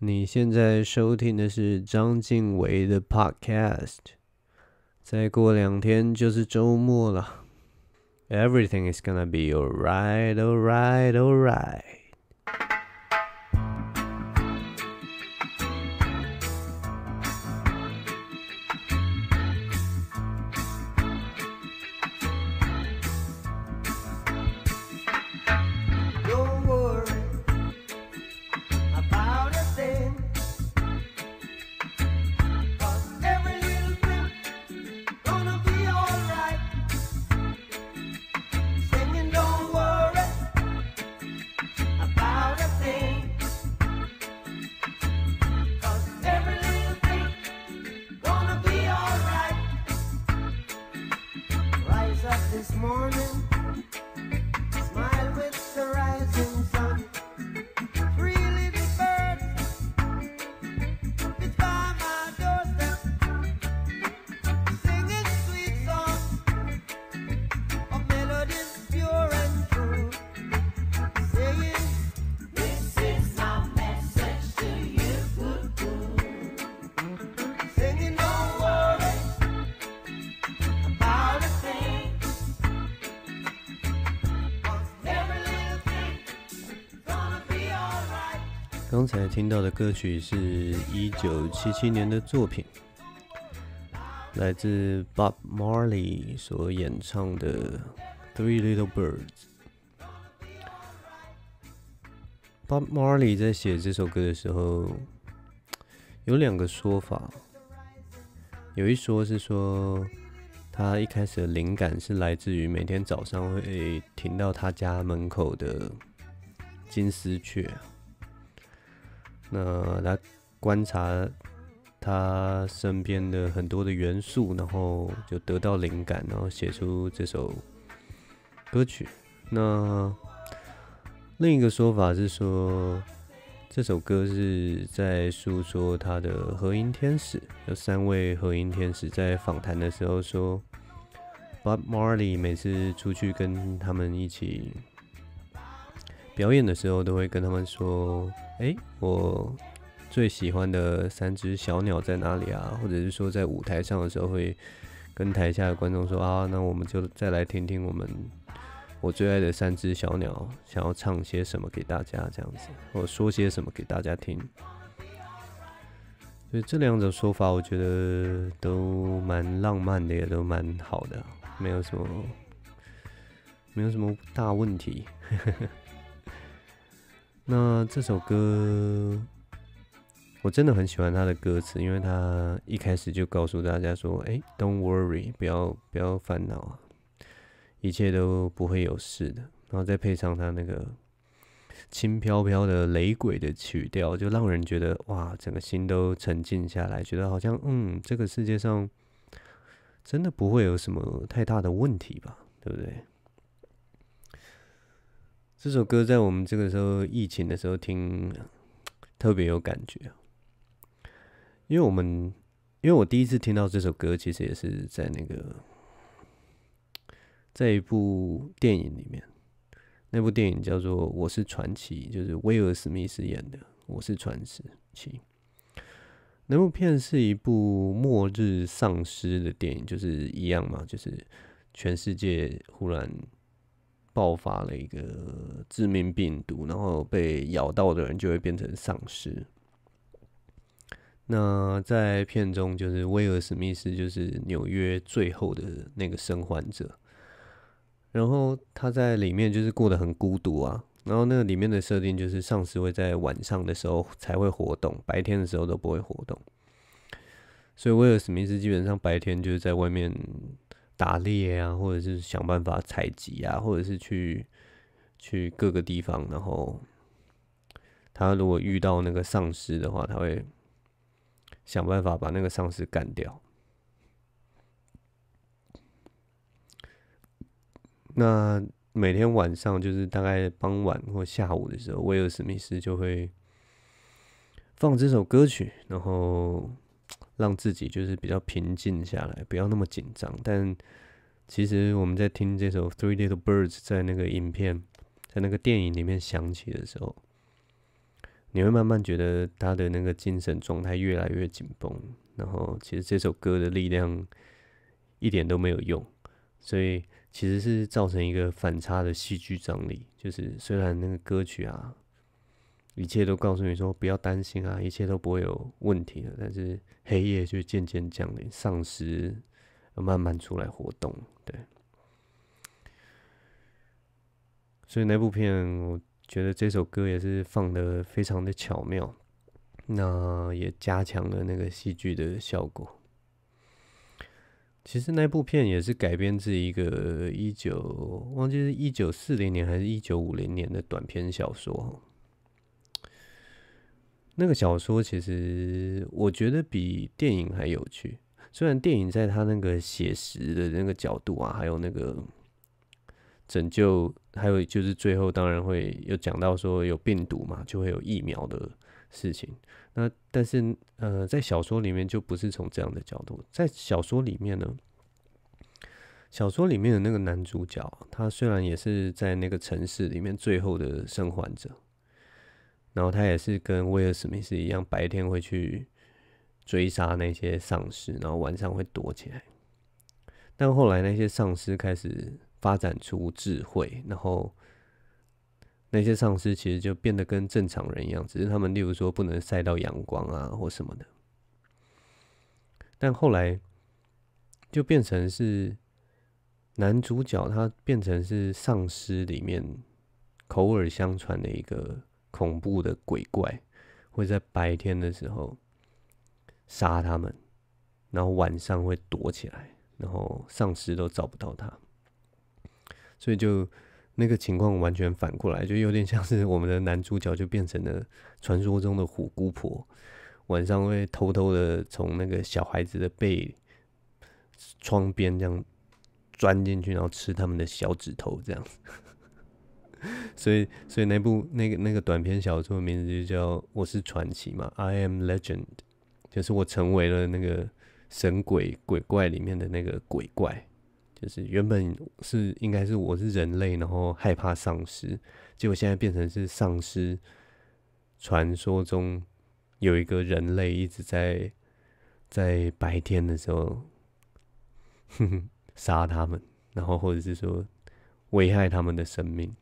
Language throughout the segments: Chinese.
你现在收听的是张敬伟的 Podcast。再过两天就是周末了。Everything is gonna be alright, alright, alright. 刚才听到的歌曲是一九七七年的作品，来自 Bob Marley 所演唱的《Three Little Birds》。Bob Marley 在写这首歌的时候，有两个说法，有一说是说他一开始的灵感是来自于每天早上会停到他家门口的金丝雀。那他观察他身边的很多的元素，然后就得到灵感，然后写出这首歌曲。那另一个说法是说，这首歌是在诉说他的和音天使。有三位和音天使在访谈的时候说，Bob Marley 每次出去跟他们一起。表演的时候都会跟他们说：“哎，我最喜欢的三只小鸟在哪里啊？”或者是说在舞台上的时候会跟台下的观众说：“啊，那我们就再来听听我们我最爱的三只小鸟想要唱些什么给大家，这样子，我说些什么给大家听。”所以这两种说法，我觉得都蛮浪漫的，也都蛮好的，没有什么没有什么大问题。那这首歌，我真的很喜欢他的歌词，因为他一开始就告诉大家说：“哎，Don't worry，不要不要烦恼啊，一切都不会有事的。”然后再配上他那个轻飘飘的雷鬼的曲调，就让人觉得哇，整个心都沉静下来，觉得好像嗯，这个世界上真的不会有什么太大的问题吧，对不对？这首歌在我们这个时候疫情的时候听，特别有感觉，因为我们因为我第一次听到这首歌，其实也是在那个在一部电影里面，那部电影叫做《我是传奇》，就是威尔史密斯演的《我是传奇》。那部片是一部末日丧尸的电影，就是一样嘛，就是全世界忽然。爆发了一个致命病毒，然后被咬到的人就会变成丧尸。那在片中，就是威尔·史密斯，就是纽约最后的那个生还者。然后他在里面就是过得很孤独啊。然后那里面的设定就是，丧尸会在晚上的时候才会活动，白天的时候都不会活动。所以威尔·史密斯基本上白天就是在外面。打猎啊，或者是想办法采集啊，或者是去去各个地方。然后，他如果遇到那个丧尸的话，他会想办法把那个丧尸干掉。那每天晚上就是大概傍晚或下午的时候，威尔史密斯就会放这首歌曲，然后。让自己就是比较平静下来，不要那么紧张。但其实我们在听这首《Three Little Birds》在那个影片、在那个电影里面响起的时候，你会慢慢觉得他的那个精神状态越来越紧绷。然后其实这首歌的力量一点都没有用，所以其实是造成一个反差的戏剧张力，就是虽然那个歌曲啊。一切都告诉你说不要担心啊，一切都不会有问题的。但是黑夜却渐渐降临，丧尸慢慢出来活动。对，所以那部片，我觉得这首歌也是放的非常的巧妙，那也加强了那个戏剧的效果。其实那部片也是改编自一个一九忘记是一九四零年还是一九五零年的短篇小说。那个小说其实我觉得比电影还有趣，虽然电影在他那个写实的那个角度啊，还有那个拯救，还有就是最后当然会有讲到说有病毒嘛，就会有疫苗的事情。那但是呃，在小说里面就不是从这样的角度，在小说里面呢，小说里面的那个男主角，他虽然也是在那个城市里面最后的生还者。然后他也是跟威尔史密斯一样，白天会去追杀那些丧尸，然后晚上会躲起来。但后来那些丧尸开始发展出智慧，然后那些丧尸其实就变得跟正常人一样，只是他们例如说不能晒到阳光啊或什么的。但后来就变成是男主角他变成是丧尸里面口耳相传的一个。恐怖的鬼怪会在白天的时候杀他们，然后晚上会躲起来，然后丧尸都找不到他。所以就那个情况完全反过来，就有点像是我们的男主角就变成了传说中的虎姑婆，晚上会偷偷的从那个小孩子的背窗边这样钻进去，然后吃他们的小指头这样子。所以，所以那部那个那个短篇小说名字就叫《我是传奇》嘛，I am Legend，就是我成为了那个神鬼鬼怪里面的那个鬼怪，就是原本是应该是我是人类，然后害怕丧尸，结果现在变成是丧尸。传说中有一个人类一直在在白天的时候，杀他们，然后或者是说危害他们的生命。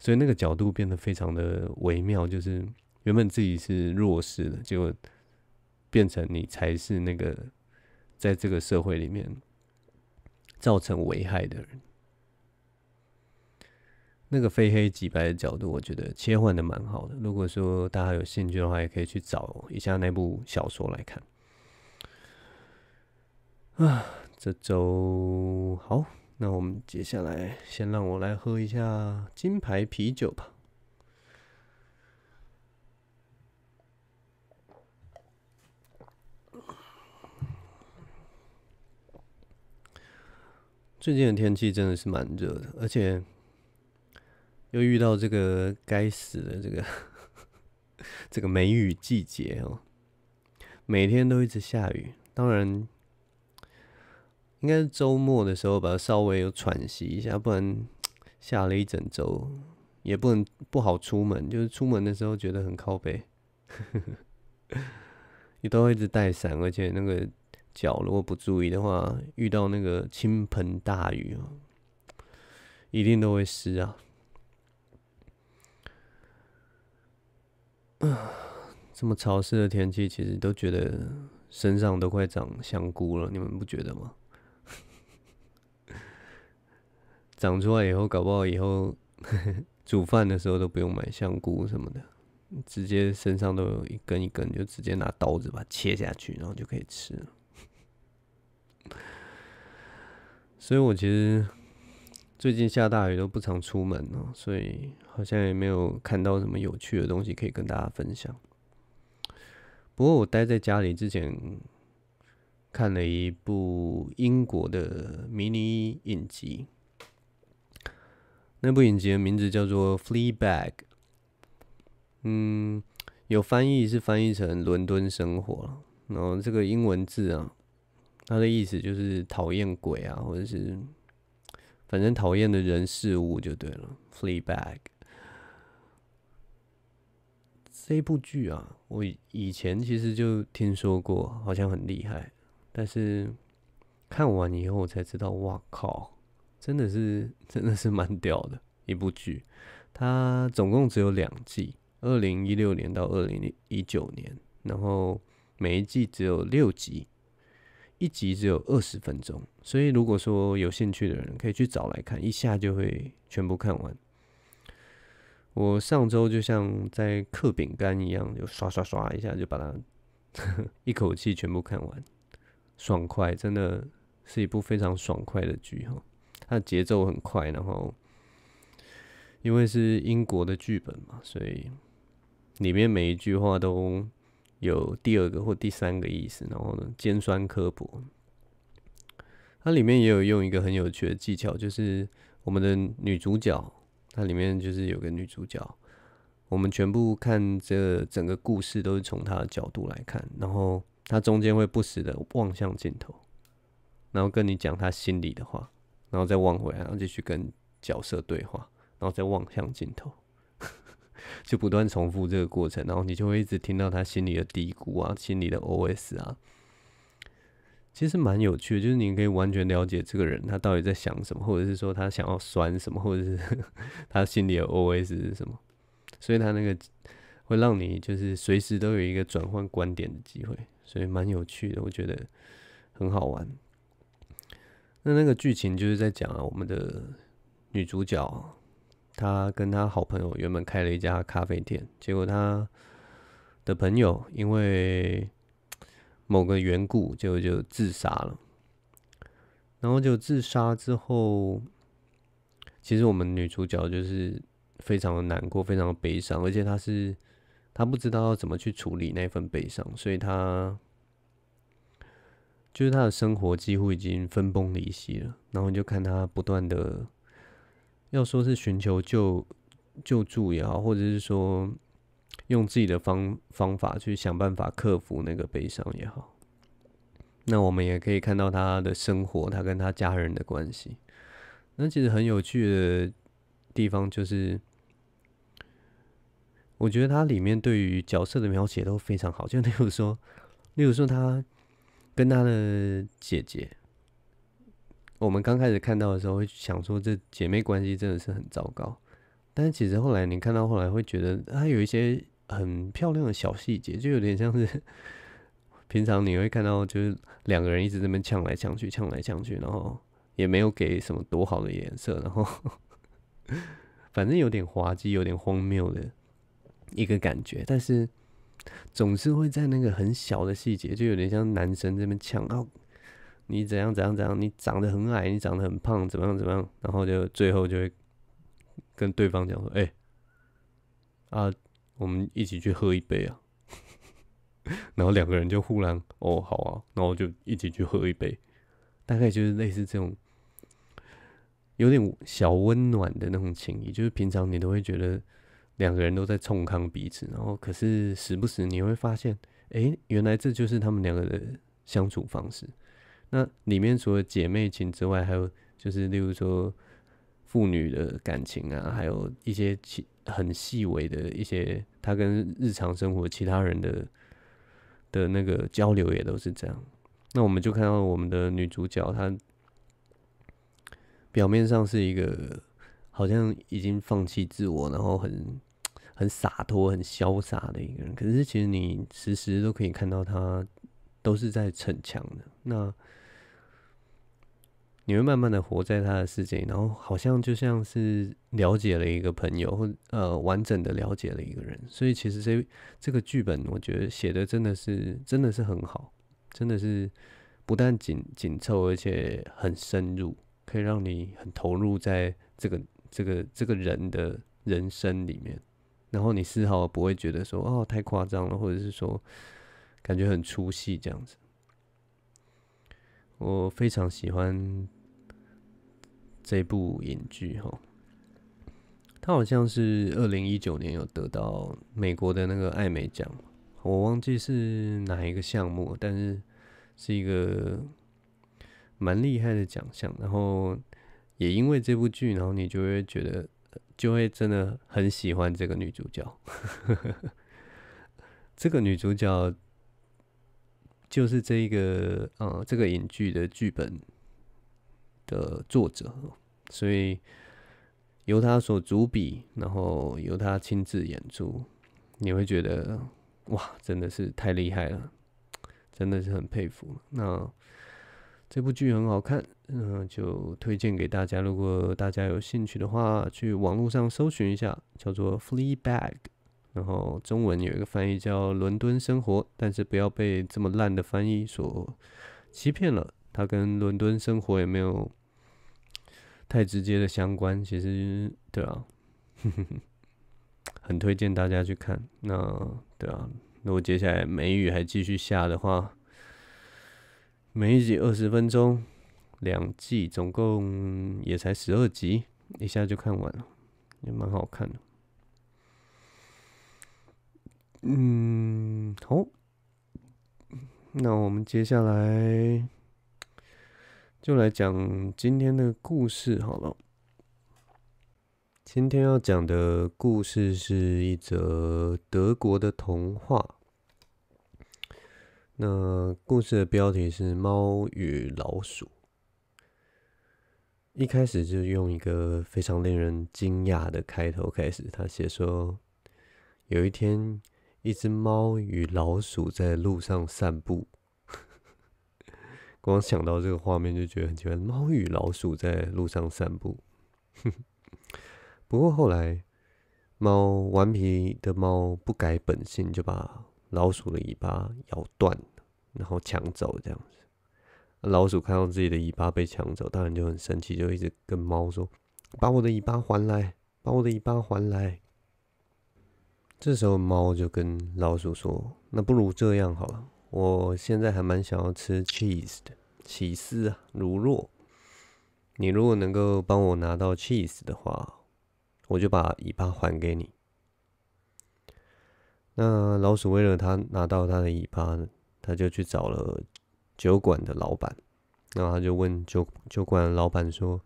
所以那个角度变得非常的微妙，就是原本自己是弱势的，结果变成你才是那个在这个社会里面造成危害的人。那个非黑即白的角度，我觉得切换的蛮好的。如果说大家有兴趣的话，也可以去找一下那部小说来看。啊，这周好。那我们接下来，先让我来喝一下金牌啤酒吧。最近的天气真的是蛮热的，而且又遇到这个该死的这个 这个梅雨季节哦，每天都一直下雨。当然。应该是周末的时候吧，稍微有喘息一下，不然 下了一整周也不能不好出门。就是出门的时候觉得很靠背，你 都会一直带伞，而且那个脚如果不注意的话，遇到那个倾盆大雨哦，一定都会湿啊。啊，这么潮湿的天气，其实都觉得身上都快长香菇了，你们不觉得吗？长出来以后，搞不好以后 煮饭的时候都不用买香菇什么的，直接身上都有一根一根，就直接拿刀子把它切下去，然后就可以吃了。所以，我其实最近下大雨都不常出门了，所以好像也没有看到什么有趣的东西可以跟大家分享。不过，我待在家里之前看了一部英国的迷你影集。那部影集的名字叫做《Fleabag》，嗯，有翻译是翻译成《伦敦生活》然后这个英文字啊，它的意思就是讨厌鬼啊，或者是反正讨厌的人事物就对了。《Fleabag》这部剧啊，我以前其实就听说过，好像很厉害，但是看完以后我才知道，哇靠！真的是，真的是蛮屌的一部剧。它总共只有两季，二零一六年到二零一九年，然后每一季只有六集，一集只有二十分钟。所以如果说有兴趣的人，可以去找来看，一下就会全部看完。我上周就像在嗑饼干一样，就刷刷刷一下就把它 一口气全部看完，爽快，真的是一部非常爽快的剧哈。它的节奏很快，然后因为是英国的剧本嘛，所以里面每一句话都有第二个或第三个意思。然后呢，尖酸刻薄。它里面也有用一个很有趣的技巧，就是我们的女主角，它里面就是有个女主角，我们全部看这整个故事都是从她的角度来看，然后她中间会不时的望向镜头，然后跟你讲她心里的话。然后再望回来，然后继续跟角色对话，然后再望向镜头，就不断重复这个过程。然后你就会一直听到他心里的嘀咕啊，心里的 OS 啊，其实蛮有趣的。就是你可以完全了解这个人他到底在想什么，或者是说他想要酸什么，或者是 他心里的 OS 是什么。所以他那个会让你就是随时都有一个转换观点的机会，所以蛮有趣的，我觉得很好玩。那那个剧情就是在讲啊，我们的女主角她跟她好朋友原本开了一家咖啡店，结果她的朋友因为某个缘故就就自杀了，然后就自杀之后，其实我们女主角就是非常的难过，非常的悲伤，而且她是她不知道要怎么去处理那份悲伤，所以她。就是他的生活几乎已经分崩离析了，然后就看他不断的，要说是寻求救救助也好，或者是说用自己的方方法去想办法克服那个悲伤也好，那我们也可以看到他的生活，他跟他家人的关系。那其实很有趣的地方就是，我觉得它里面对于角色的描写都非常好，就例如说，例如说他。跟她的姐姐，我们刚开始看到的时候会想说，这姐妹关系真的是很糟糕。但是其实后来你看到后来，会觉得她有一些很漂亮的小细节，就有点像是 平常你会看到，就是两个人一直在那边来呛去，呛来呛去，然后也没有给什么多好的颜色，然后 反正有点滑稽，有点荒谬的一个感觉。但是。总是会在那个很小的细节，就有点像男生这边抢哦，你怎样怎样怎样，你长得很矮，你长得很胖，怎么样怎么样，然后就最后就会跟对方讲说，哎，啊，我们一起去喝一杯啊，然后两个人就忽然哦好啊，然后就一起去喝一杯，大概就是类似这种有点小温暖的那种情谊，就是平常你都会觉得。两个人都在冲康彼此，然后可是时不时你会发现，哎，原来这就是他们两个的相处方式。那里面除了姐妹情之外，还有就是例如说父女的感情啊，还有一些其很细微的一些，她跟日常生活其他人的的那个交流也都是这样。那我们就看到我们的女主角，她表面上是一个好像已经放弃自我，然后很。很洒脱、很潇洒的一个人，可是其实你时时都可以看到他都是在逞强的。那你会慢慢的活在他的世界，然后好像就像是了解了一个朋友，或呃完整的了解了一个人。所以其实这这个剧本，我觉得写的真的是真的是很好，真的是不但紧紧凑，而且很深入，可以让你很投入在这个这个这个人的人生里面。然后你丝毫不会觉得说哦太夸张了，或者是说感觉很粗细这样子。我非常喜欢这部影剧哈，它好像是二零一九年有得到美国的那个艾美奖，我忘记是哪一个项目，但是是一个蛮厉害的奖项。然后也因为这部剧，然后你就会觉得。就会真的很喜欢这个女主角。这个女主角就是这一个呃，这个影剧的剧本的作者，所以由他所主笔，然后由他亲自演出，你会觉得哇，真的是太厉害了，真的是很佩服。那这部剧很好看。嗯，就推荐给大家，如果大家有兴趣的话，去网络上搜寻一下，叫做《Flea Bag》，然后中文有一个翻译叫《伦敦生活》，但是不要被这么烂的翻译所欺骗了。它跟《伦敦生活》也没有太直接的相关。其实，对啊，很推荐大家去看。那对啊，那我接下来梅雨还继续下的话，每一集二十分钟。两季总共也才十二集，一下就看完了，也蛮好看的。嗯，好，那我们接下来就来讲今天的故事好了。今天要讲的故事是一则德国的童话。那故事的标题是《猫与老鼠》。一开始就用一个非常令人惊讶的开头开始。他写说，有一天，一只猫与老鼠在路上散步。光想到这个画面就觉得很奇怪，猫与老鼠在路上散步。不过后来，猫顽皮的猫不改本性，就把老鼠的尾巴咬断，然后抢走这样子。老鼠看到自己的尾巴被抢走，当然就很生气，就一直跟猫说：“把我的尾巴还来，把我的尾巴还来。”这时候猫就跟老鼠说：“那不如这样好了，我现在还蛮想要吃 cheese 的，起司啊。如若你如果能够帮我拿到 cheese 的话，我就把尾巴还给你。”那老鼠为了他拿到他的尾巴，他就去找了。酒馆的老板，然后他就问酒酒馆老板说：“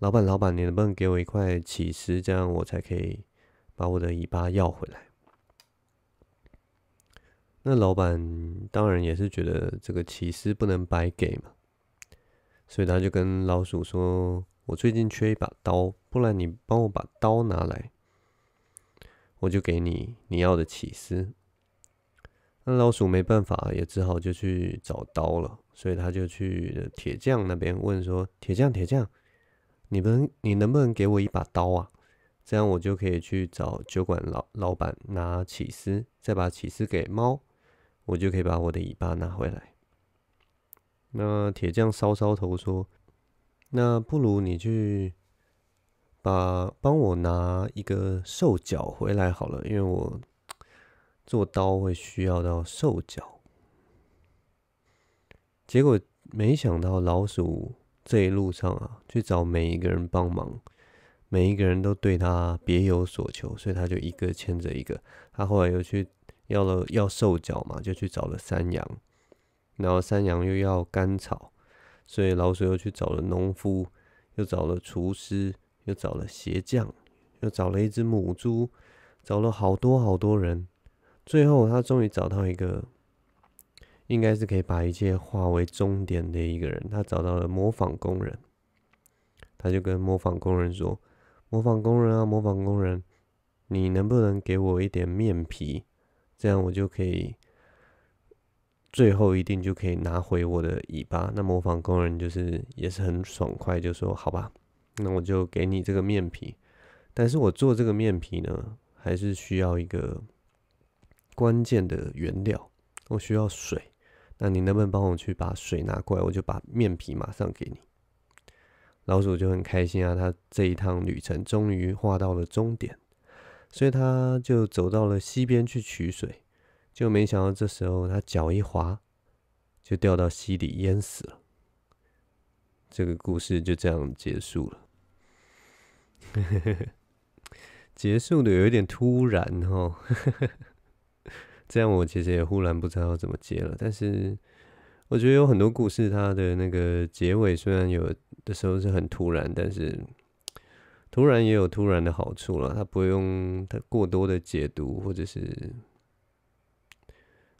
老板，老板，你能不能给我一块起司，这样我才可以把我的尾巴要回来？”那老板当然也是觉得这个起司不能白给嘛，所以他就跟老鼠说：“我最近缺一把刀，不然你帮我把刀拿来，我就给你你要的起司。”老鼠没办法，也只好就去找刀了。所以他就去铁匠那边问说：“铁匠，铁匠，你们，你能不能给我一把刀啊？这样我就可以去找酒馆老老板拿起司，再把起司给猫，我就可以把我的尾巴拿回来。”那铁匠搔搔头说：“那不如你去把帮我拿一个兽脚回来好了，因为我。”做刀会需要到兽脚。结果没想到老鼠这一路上啊，去找每一个人帮忙，每一个人都对他别有所求，所以他就一个牵着一个。他后来又去要了要兽脚嘛，就去找了山羊，然后山羊又要干草，所以老鼠又去找了农夫，又找了厨师，又找了鞋匠，又找了一只母猪，找了好多好多人。最后，他终于找到一个，应该是可以把一切化为终点的一个人。他找到了模仿工人，他就跟模仿工人说：“模仿工人啊，模仿工人，你能不能给我一点面皮？这样我就可以，最后一定就可以拿回我的尾巴。”那模仿工人就是也是很爽快，就说：“好吧，那我就给你这个面皮。”但是我做这个面皮呢，还是需要一个。关键的原料，我需要水。那你能不能帮我去把水拿过来？我就把面皮马上给你。老鼠就很开心啊，他这一趟旅程终于画到了终点，所以他就走到了溪边去取水，就没想到这时候他脚一滑，就掉到溪里淹死了。这个故事就这样结束了，结束的有一点突然哦。这样，我其实也忽然不知道怎么接了。但是，我觉得有很多故事，它的那个结尾虽然有的时候是很突然，但是突然也有突然的好处了。它不用它过多的解读，或者是，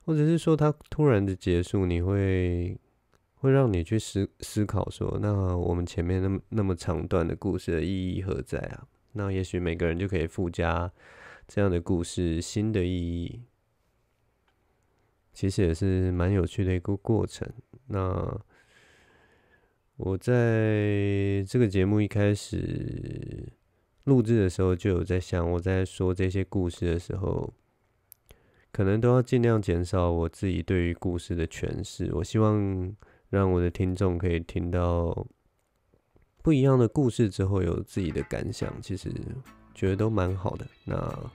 或者是说它突然的结束，你会会让你去思思考说，那我们前面那么那么长段的故事的意义何在啊？那也许每个人就可以附加这样的故事新的意义。其实也是蛮有趣的一个过程。那我在这个节目一开始录制的时候，就有在想，我在说这些故事的时候，可能都要尽量减少我自己对于故事的诠释。我希望让我的听众可以听到不一样的故事之后，有自己的感想。其实觉得都蛮好的。那。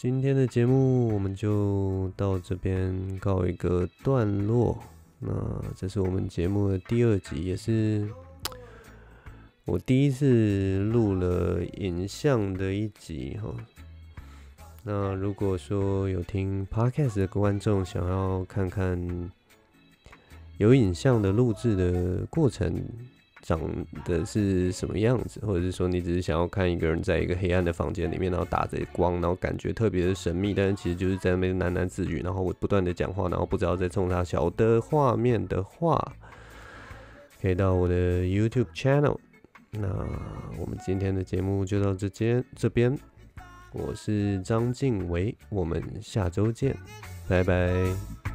今天的节目我们就到这边告一个段落。那这是我们节目的第二集，也是 我第一次录了影像的一集哈。那如果说有听 Podcast 的观众想要看看有影像的录制的过程。长得是什么样子，或者是说你只是想要看一个人在一个黑暗的房间里面，然后打着光，然后感觉特别的神秘，但是其实就是在那边喃喃自语，然后我不断的讲话，然后不知道在冲他笑的画面的话，可以到我的 YouTube channel。那我们今天的节目就到这间这边，我是张静伟，我们下周见，拜拜。